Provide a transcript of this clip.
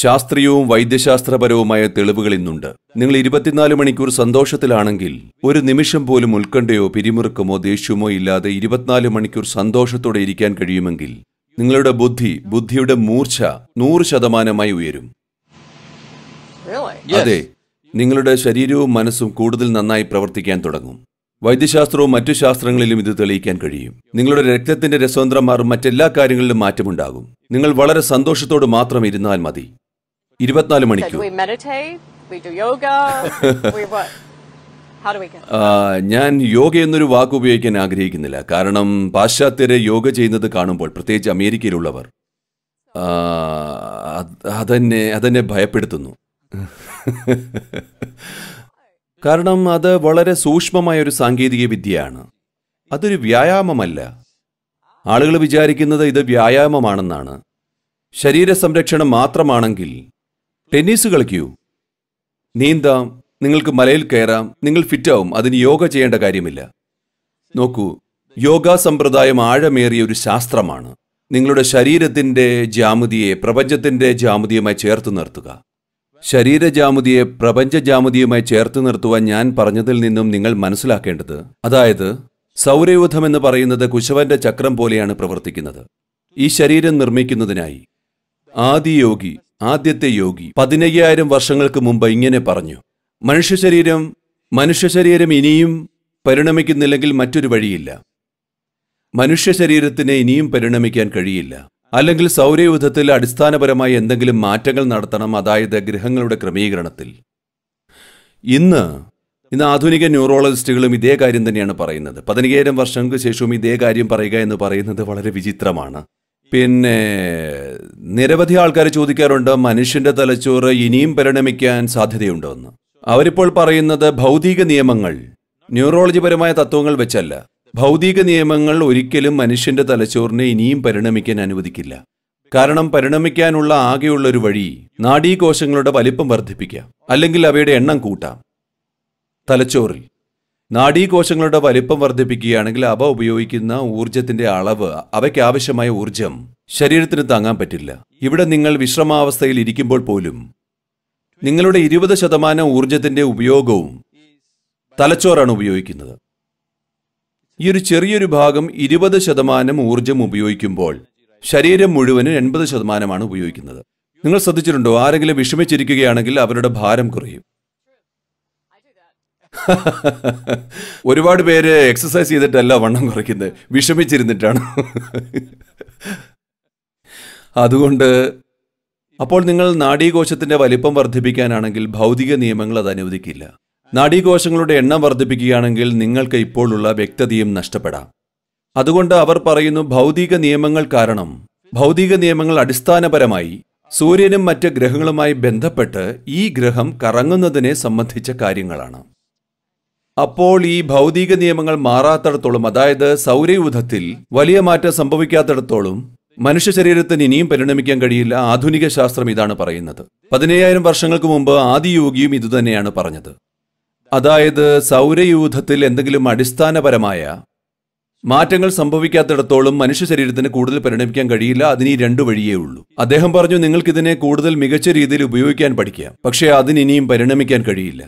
ശാസ്ത്രീയവും വൈദ്യശാസ്ത്രപരവുമായ തെളിവുകൾ ഇന്നുണ്ട് നിങ്ങൾ ഇരുപത്തിനാല് മണിക്കൂർ സന്തോഷത്തിലാണെങ്കിൽ ഒരു നിമിഷം പോലും ഉത്കണ്ഠയോ പിരിമുറുക്കമോ ദേഷ്യമോ ഇല്ലാതെ ഇരുപത്തിനാല് മണിക്കൂർ സന്തോഷത്തോടെ ഇരിക്കാൻ കഴിയുമെങ്കിൽ നിങ്ങളുടെ ബുദ്ധി ബുദ്ധിയുടെ മൂർച്ച നൂറ് ശതമാനമായി ഉയരും അതെ നിങ്ങളുടെ ശരീരവും മനസ്സും കൂടുതൽ നന്നായി പ്രവർത്തിക്കാൻ തുടങ്ങും വൈദ്യശാസ്ത്രവും മറ്റു ശാസ്ത്രങ്ങളിലും ഇത് തെളിയിക്കാൻ കഴിയും നിങ്ങളുടെ രക്തത്തിന്റെ രസതന്ത്രം മാറും മറ്റെല്ലാ കാര്യങ്ങളിലും മാറ്റമുണ്ടാകും നിങ്ങൾ വളരെ സന്തോഷത്തോട് മാത്രം ഇരുന്നാൽ മതി ഇരുപത്തിനാല് മണിക്കൂർ ഞാൻ യോഗ എന്നൊരു വാക്ക് ഉപയോഗിക്കാൻ ആഗ്രഹിക്കുന്നില്ല കാരണം പാശ്ചാത്യരെ യോഗ ചെയ്യുന്നത് കാണുമ്പോൾ പ്രത്യേകിച്ച് അമേരിക്കയിലുള്ളവർ അതെന്നെ അതെന്നെ ഭയപ്പെടുത്തുന്നു കാരണം അത് വളരെ സൂക്ഷ്മമായ ഒരു സാങ്കേതിക വിദ്യയാണ് അതൊരു വ്യായാമമല്ല ആളുകൾ വിചാരിക്കുന്നത് ഇത് വ്യായാമമാണെന്നാണ് ശരീര സംരക്ഷണം മാത്രമാണെങ്കിൽ ടെന്നീസ് കളിക്കൂ നീന്താം നിങ്ങൾക്ക് മലയിൽ കയറാം നിങ്ങൾ ഫിറ്റാവും അതിന് യോഗ ചെയ്യേണ്ട കാര്യമില്ല നോക്കൂ യോഗ സമ്പ്രദായം ആഴമേറിയ ഒരു ശാസ്ത്രമാണ് നിങ്ങളുടെ ശരീരത്തിൻ്റെ ജാമതിയെ പ്രപഞ്ചത്തിൻ്റെ ജാമതിയുമായി ചേർത്ത് നിർത്തുക ശരീരജാമുതിയെ പ്രപഞ്ചജാമുതിയുമായി ചേർത്ത് നിർത്തുവാൻ ഞാൻ പറഞ്ഞതിൽ നിന്നും നിങ്ങൾ മനസ്സിലാക്കേണ്ടത് അതായത് സൗരയൂഥം എന്ന് പറയുന്നത് കുശവന്റെ ചക്രം പോലെയാണ് പ്രവർത്തിക്കുന്നത് ഈ ശരീരം നിർമ്മിക്കുന്നതിനായി ആദിയോഗി ആദ്യത്തെ യോഗി പതിനയ്യായിരം വർഷങ്ങൾക്ക് മുമ്പ് ഇങ്ങനെ പറഞ്ഞു മനുഷ്യ ശരീരം മനുഷ്യ ശരീരം ഇനിയും പരിണമിക്കുന്നില്ലെങ്കിൽ മറ്റൊരു വഴിയില്ല മനുഷ്യ ശരീരത്തിന് ഇനിയും പരിണമിക്കാൻ കഴിയില്ല അല്ലെങ്കിൽ സൗരയുദ്ധത്തിൽ അടിസ്ഥാനപരമായി എന്തെങ്കിലും മാറ്റങ്ങൾ നടത്തണം അതായത് ഗ്രഹങ്ങളുടെ ക്രമീകരണത്തിൽ ഇന്ന് ഇന്ന് ആധുനിക ന്യൂറോളജിസ്റ്റുകളും ഇതേ കാര്യം തന്നെയാണ് പറയുന്നത് പതിനയ്യായിരം വർഷങ്ങൾക്ക് ശേഷവും ഇതേ കാര്യം പറയുക എന്ന് പറയുന്നത് വളരെ വിചിത്രമാണ് പിന്നെ നിരവധി ആൾക്കാർ ചോദിക്കാറുണ്ട് മനുഷ്യന്റെ തലച്ചോറ് ഇനിയും പരിണമിക്കാൻ സാധ്യതയുണ്ടോ എന്ന് അവരിപ്പോൾ പറയുന്നത് ഭൗതിക നിയമങ്ങൾ ന്യൂറോളജിപരമായ തത്വങ്ങൾ വെച്ചല്ല ഭൗതിക നിയമങ്ങൾ ഒരിക്കലും മനുഷ്യന്റെ തലച്ചോറിനെ ഇനിയും പരിണമിക്കാൻ അനുവദിക്കില്ല കാരണം പരിണമിക്കാനുള്ള ആകെയുള്ള ഒരു വഴി നാഡീകോശങ്ങളുടെ വലിപ്പം വർദ്ധിപ്പിക്കാം അല്ലെങ്കിൽ അവയുടെ എണ്ണം കൂട്ടാം തലച്ചോറിൽ നാഡീകോശങ്ങളുടെ വലിപ്പം വർദ്ധിപ്പിക്കുകയാണെങ്കിൽ അവ ഉപയോഗിക്കുന്ന ഊർജത്തിന്റെ അളവ് അവയ്ക്കാവശ്യമായ ഊർജം ശരീരത്തിന് താങ്ങാൻ പറ്റില്ല ഇവിടെ നിങ്ങൾ വിശ്രമാവസ്ഥയിൽ ഇരിക്കുമ്പോൾ പോലും നിങ്ങളുടെ ഇരുപത് ശതമാനം ഊർജത്തിന്റെ ഉപയോഗവും തലച്ചോറാണ് ഉപയോഗിക്കുന്നത് ഈ ഒരു ചെറിയൊരു ഭാഗം ഇരുപത് ശതമാനം ഊർജ്ജം ഉപയോഗിക്കുമ്പോൾ ശരീരം മുഴുവനും എൺപത് ശതമാനമാണ് ഉപയോഗിക്കുന്നത് നിങ്ങൾ ശ്രദ്ധിച്ചിട്ടുണ്ടോ ആരെങ്കിലും വിഷമിച്ചിരിക്കുകയാണെങ്കിൽ അവരുടെ ഭാരം കുറയും ഒരുപാട് പേര് എക്സസൈസ് ചെയ്തിട്ടല്ല വണ്ണം കുറയ്ക്കുന്നത് വിഷമിച്ചിരുന്നിട്ടാണ് അതുകൊണ്ട് അപ്പോൾ നിങ്ങൾ നാഡീകോശത്തിന്റെ വലിപ്പം വർദ്ധിപ്പിക്കാനാണെങ്കിൽ ഭൗതിക നിയമങ്ങൾ അത് അനുവദിക്കില്ല നാഡീകോശങ്ങളുടെ എണ്ണം വർദ്ധിപ്പിക്കുകയാണെങ്കിൽ നിങ്ങൾക്ക് ഇപ്പോഴുള്ള വ്യക്തതയും നഷ്ടപ്പെടാം അതുകൊണ്ട് അവർ പറയുന്നു ഭൗതിക നിയമങ്ങൾ കാരണം ഭൗതിക നിയമങ്ങൾ അടിസ്ഥാനപരമായി സൂര്യനും മറ്റ് ഗ്രഹങ്ങളുമായി ബന്ധപ്പെട്ട് ഈ ഗ്രഹം കറങ്ങുന്നതിനെ സംബന്ധിച്ച കാര്യങ്ങളാണ് അപ്പോൾ ഈ ഭൗതിക നിയമങ്ങൾ മാറാത്തടത്തോളം അതായത് സൗരയൂഥത്തിൽ വലിയ മാറ്റം സംഭവിക്കാത്തടത്തോളം മനുഷ്യ ശരീരത്തിന് ഇനിയും പരിണമിക്കാൻ കഴിയില്ല ആധുനിക ശാസ്ത്രം ഇതാണ് പറയുന്നത് പതിനയ്യായിരം വർഷങ്ങൾക്ക് മുമ്പ് ആദിയോഗിയും ഇതുതന്നെയാണ് പറഞ്ഞത് അതായത് സൗരയൂഥത്തിൽ എന്തെങ്കിലും അടിസ്ഥാനപരമായ മാറ്റങ്ങൾ സംഭവിക്കാത്തിടത്തോളം മനുഷ്യ ശരീരത്തിന് കൂടുതൽ പരിണമിക്കാൻ കഴിയില്ല അതിന് ഈ രണ്ടു വഴിയേ ഉള്ളൂ അദ്ദേഹം പറഞ്ഞു നിങ്ങൾക്കിതിനെ കൂടുതൽ മികച്ച രീതിയിൽ ഉപയോഗിക്കാൻ പഠിക്കാം പക്ഷേ അതിന് പരിണമിക്കാൻ കഴിയില്ല